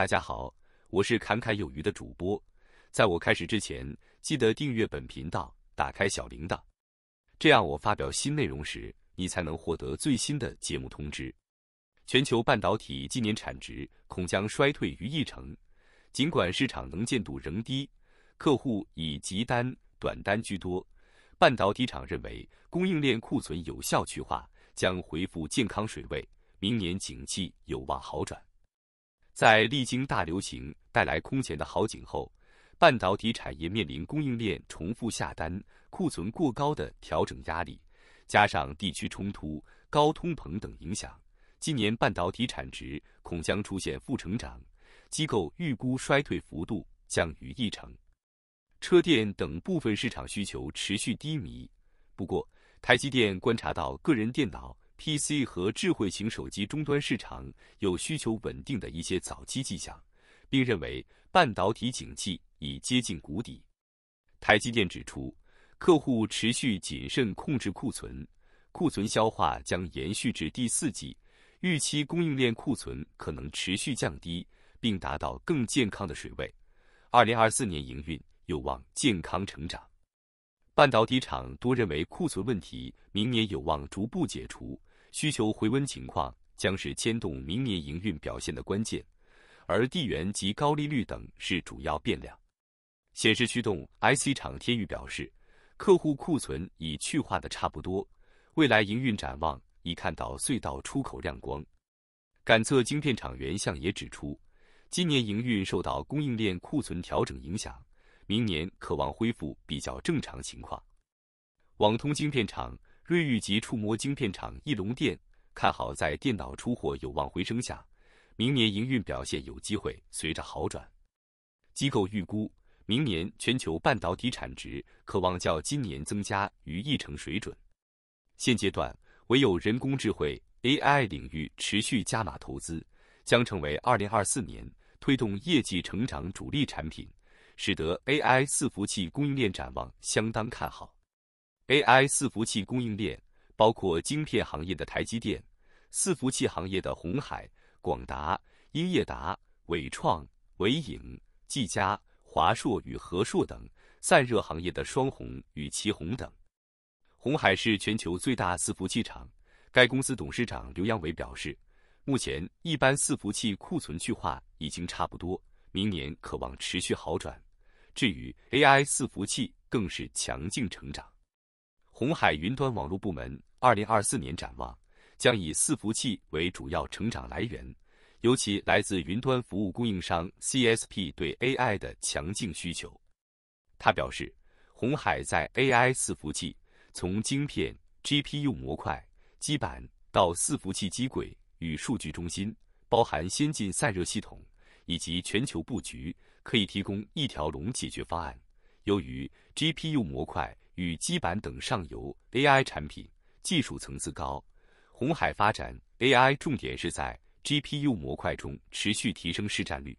大家好，我是侃侃有余的主播。在我开始之前，记得订阅本频道，打开小铃铛，这样我发表新内容时，你才能获得最新的节目通知。全球半导体今年产值恐将衰退逾一成，尽管市场能见度仍低，客户以急单、短单居多。半导体厂认为，供应链库存有效去化，将恢复健康水位，明年景气有望好转。在历经大流行带来空前的好景后，半导体产业面临供应链重复下单、库存过高的调整压力，加上地区冲突、高通膨等影响，今年半导体产值恐将出现负成长。机构预估衰退幅度将逾一成。车电等部分市场需求持续低迷，不过台积电观察到个人电脑。PC 和智慧型手机终端市场有需求稳定的一些早期迹象，并认为半导体景气已接近谷底。台积电指出，客户持续谨慎控制库存，库存消化将延续至第四季，预期供应链库存可能持续降低，并达到更健康的水位。二零二四年营运有望健康成长。半导体厂多认为库存问题明年有望逐步解除。需求回温情况将是牵动明年营运表现的关键，而地缘及高利率等是主要变量。显示驱动 IC 厂天宇表示，客户库存已去化的差不多，未来营运展望已看到隧道出口亮光。感测晶片厂原相也指出，今年营运受到供应链库存调整影响，明年渴望恢复比较正常情况。网通晶片厂。瑞昱及触摸晶片厂翼龙电看好在电脑出货有望回升下，明年营运表现有机会随着好转。机构预估明年全球半导体产值可望较今年增加逾一成水准。现阶段唯有人工智慧 AI 领域持续加码投资，将成为2024年推动业绩成长主力产品，使得 AI 伺服器供应链展望相当看好。AI 伺服器供应链包括晶片行业的台积电、伺服器行业的红海、广达、英业达、伟创、伟影、技嘉、华硕与和硕等；散热行业的双红与奇虹等。红海是全球最大伺服器厂，该公司董事长刘扬伟表示，目前一般伺服器库存去化已经差不多，明年渴望持续好转。至于 AI 伺服器更是强劲成长。红海云端网络部门二零二四年展望将以伺服器为主要成长来源，尤其来自云端服务供应商 CSP 对 AI 的强劲需求。他表示，红海在 AI 伺服器从晶片 GPU 模块基板到伺服器机柜与数据中心，包含先进散热系统以及全球布局，可以提供一条龙解决方案。由于 GPU 模块。与基板等上游 AI 产品技术层次高，红海发展 AI 重点是在 GPU 模块中持续提升市占率。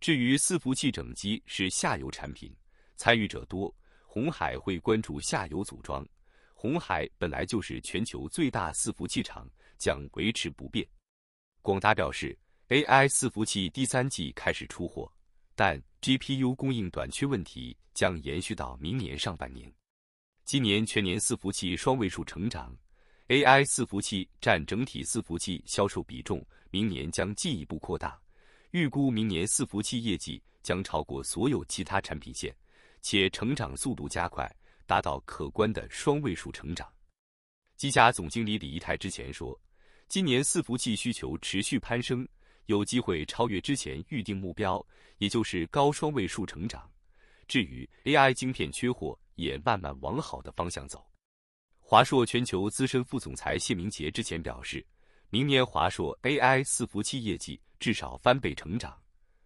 至于伺服器整机是下游产品，参与者多，红海会关注下游组装。红海本来就是全球最大伺服器厂，将维持不变。广达表示，AI 伺服器第三季开始出货，但 GPU 供应短缺问题将延续到明年上半年。今年全年伺服器双位数成长，AI 伺服器占整体伺服器销售比重，明年将进一步扩大。预估明年伺服器业绩将超过所有其他产品线，且成长速度加快，达到可观的双位数成长。机甲总经理李一泰之前说，今年伺服器需求持续攀升，有机会超越之前预定目标，也就是高双位数成长。至于 AI 芯片缺货也慢慢往好的方向走。华硕全球资深副总裁谢明杰之前表示，明年华硕 AI 四服器业绩至少翻倍成长。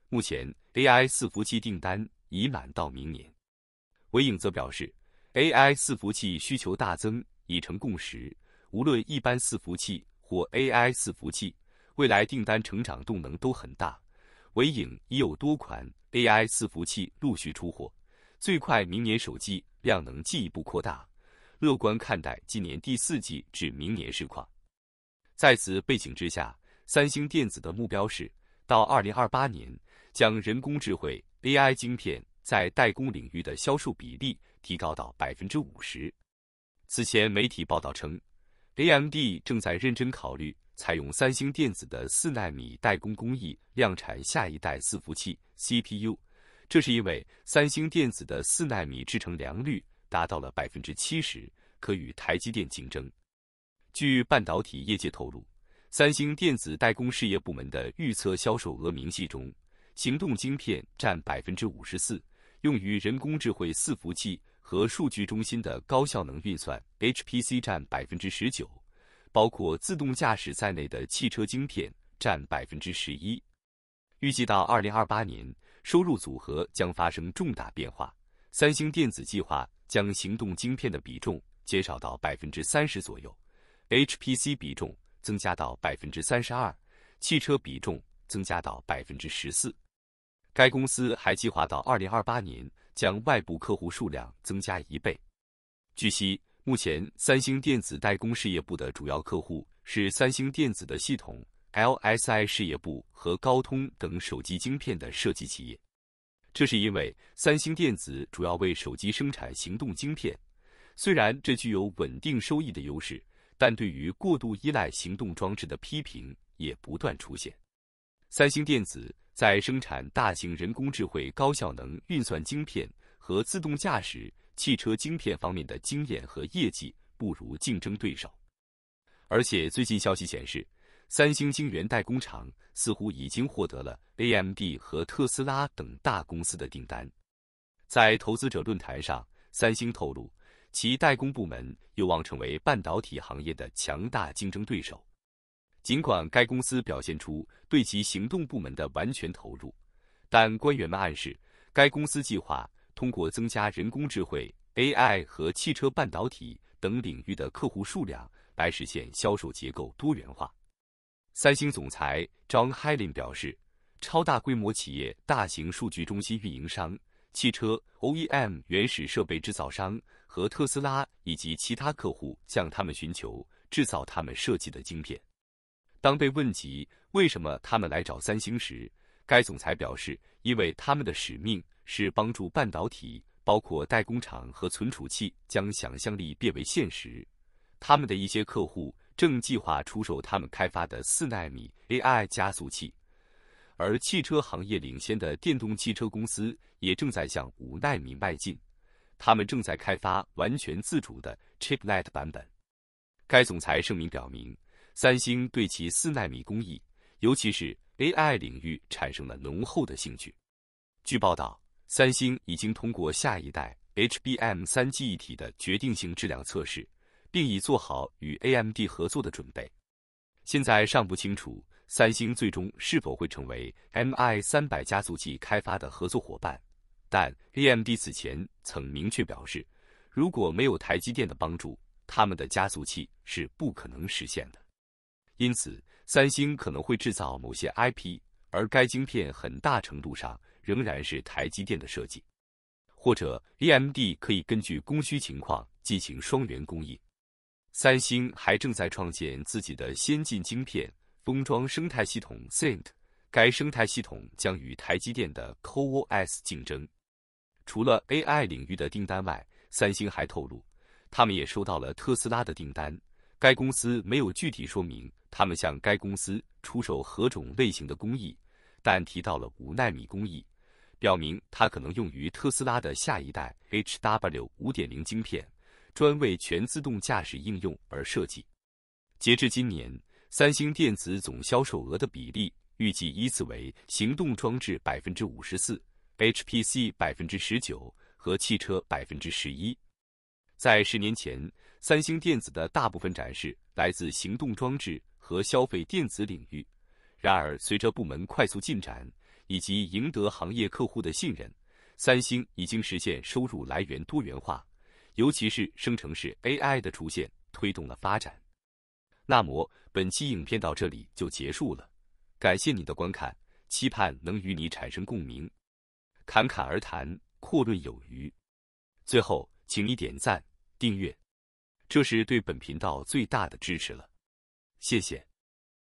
目前 AI 四服器订单已满到明年。韦影则表示，AI 四服器需求大增已成共识，无论一般四服器或 AI 四服器，未来订单成长动能都很大。唯影已有多款 AI 伺服器陆续出货，最快明年首季量能进一步扩大。乐观看待今年第四季至明年市况。在此背景之下，三星电子的目标是到2028年将人工智慧 AI 晶片在代工领域的销售比例提高到百分之五十。此前媒体报道称，AMD 正在认真考虑。采用三星电子的四纳米代工工艺量产下一代伺服器 CPU，这是因为三星电子的四纳米制成良率达到了百分之七十，可与台积电竞争。据半导体业界透露，三星电子代工事业部门的预测销售额明细中，行动晶片占百分之五十四，用于人工智慧伺服器和数据中心的高效能运算 HPC 占百分之十九。包括自动驾驶在内的汽车晶片占百分之十一。预计到二零二八年，收入组合将发生重大变化。三星电子计划将行动晶片的比重减少到百分之三十左右，HPC 比重增加到百分之三十二，汽车比重增加到百分之十四。该公司还计划到二零二八年将外部客户数量增加一倍。据悉。目前，三星电子代工事业部的主要客户是三星电子的系统 LSI 事业部和高通等手机晶片的设计企业。这是因为三星电子主要为手机生产行动晶片，虽然这具有稳定收益的优势，但对于过度依赖行动装置的批评也不断出现。三星电子在生产大型人工智能高效能运算晶片和自动驾驶。汽车晶片方面的经验和业绩不如竞争对手，而且最近消息显示，三星晶圆代工厂似乎已经获得了 AMD 和特斯拉等大公司的订单。在投资者论坛上，三星透露其代工部门有望成为半导体行业的强大竞争对手。尽管该公司表现出对其行动部门的完全投入，但官员们暗示该公司计划。通过增加人工智慧、a i 和汽车半导体等领域的客户数量，来实现销售结构多元化。三星总裁 John Hilin 表示，超大规模企业、大型数据中心运营商、汽车 OEM 原始设备制造商和特斯拉以及其他客户向他们寻求制造他们设计的晶片。当被问及为什么他们来找三星时，该总裁表示，因为他们的使命。是帮助半导体，包括代工厂和存储器，将想象力变为现实。他们的一些客户正计划出售他们开发的四纳米 AI 加速器，而汽车行业领先的电动汽车公司也正在向五纳米迈进。他们正在开发完全自主的 Chiplet 版本。该总裁声明表明，三星对其四纳米工艺，尤其是 AI 领域，产生了浓厚的兴趣。据报道。三星已经通过下一代 HBM 三记忆体的决定性质量测试，并已做好与 AMD 合作的准备。现在尚不清楚三星最终是否会成为 MI 三百加速器开发的合作伙伴，但 AMD 此前曾明确表示，如果没有台积电的帮助，他们的加速器是不可能实现的。因此，三星可能会制造某些 IP，而该晶片很大程度上。仍然是台积电的设计，或者 AMD 可以根据供需情况进行双元供应。三星还正在创建自己的先进晶片封装生态系统 Zint，该生态系统将与台积电的 CoWoS 竞争。除了 AI 领域的订单外，三星还透露，他们也收到了特斯拉的订单。该公司没有具体说明他们向该公司出售何种类型的工艺，但提到了五纳米工艺。表明它可能用于特斯拉的下一代 HW 五点零晶片，专为全自动驾驶应用而设计。截至今年，三星电子总销售额的比例预计依次为行动装置百分之五十四，HPC 百分之十九和汽车百分之十一。在十年前，三星电子的大部分展示来自行动装置和消费电子领域。然而，随着部门快速进展，以及赢得行业客户的信任，三星已经实现收入来源多元化，尤其是生成式 AI 的出现推动了发展。那么本期影片到这里就结束了，感谢你的观看，期盼能与你产生共鸣。侃侃而谈，阔论有余。最后，请你点赞、订阅，这是对本频道最大的支持了，谢谢。